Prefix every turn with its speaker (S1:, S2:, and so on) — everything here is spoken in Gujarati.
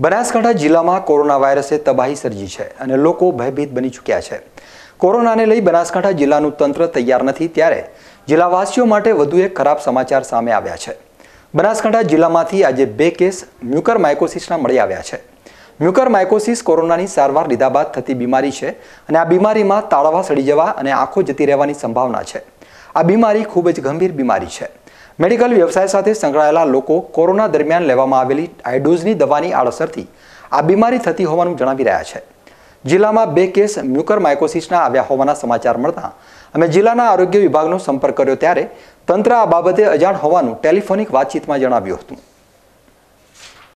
S1: બનાસકાંઠા જિલ્લામાં કોરોના વાયરસે તબાહી સર્જી છે અને લોકો ભયભીત બની ચૂક્યા છે કોરોનાને લઈ બનાસકાંઠા જિલ્લાનું તંત્ર તૈયાર નથી ત્યારે જિલ્લાવાસીઓ માટે વધુ એક ખરાબ સમાચાર સામે આવ્યા છે બનાસકાંઠા જિલ્લામાંથી આજે બે કેસ મ્યુકર માઇકોસિસના મળી આવ્યા છે મ્યુકર મ્યુકરમાઇકોસિસ કોરોનાની સારવાર લીધા બાદ થતી બીમારી છે અને આ બીમારીમાં તાળવા સડી જવા અને આંખો જતી રહેવાની સંભાવના છે આ બીમારી ખૂબ જ ગંભીર બીમારી છે મેડિકલ વ્યવસાય સાથે સંકળાયેલા લોકો કોરોના દરમિયાન લેવામાં આવેલી આઇડોઝની દવાની આડઅસરથી આ બીમારી થતી હોવાનું જણાવી રહ્યા છે જિલ્લામાં બે કેસ મ્યુકર મ્યુકરમાઇકોસિસના આવ્યા હોવાના સમાચાર મળતા અમે જિલ્લાના આરોગ્ય વિભાગનો સંપર્ક કર્યો ત્યારે તંત્ર આ બાબતે અજાણ હોવાનું ટેલિફોનિક વાતચીતમાં જણાવ્યું હતું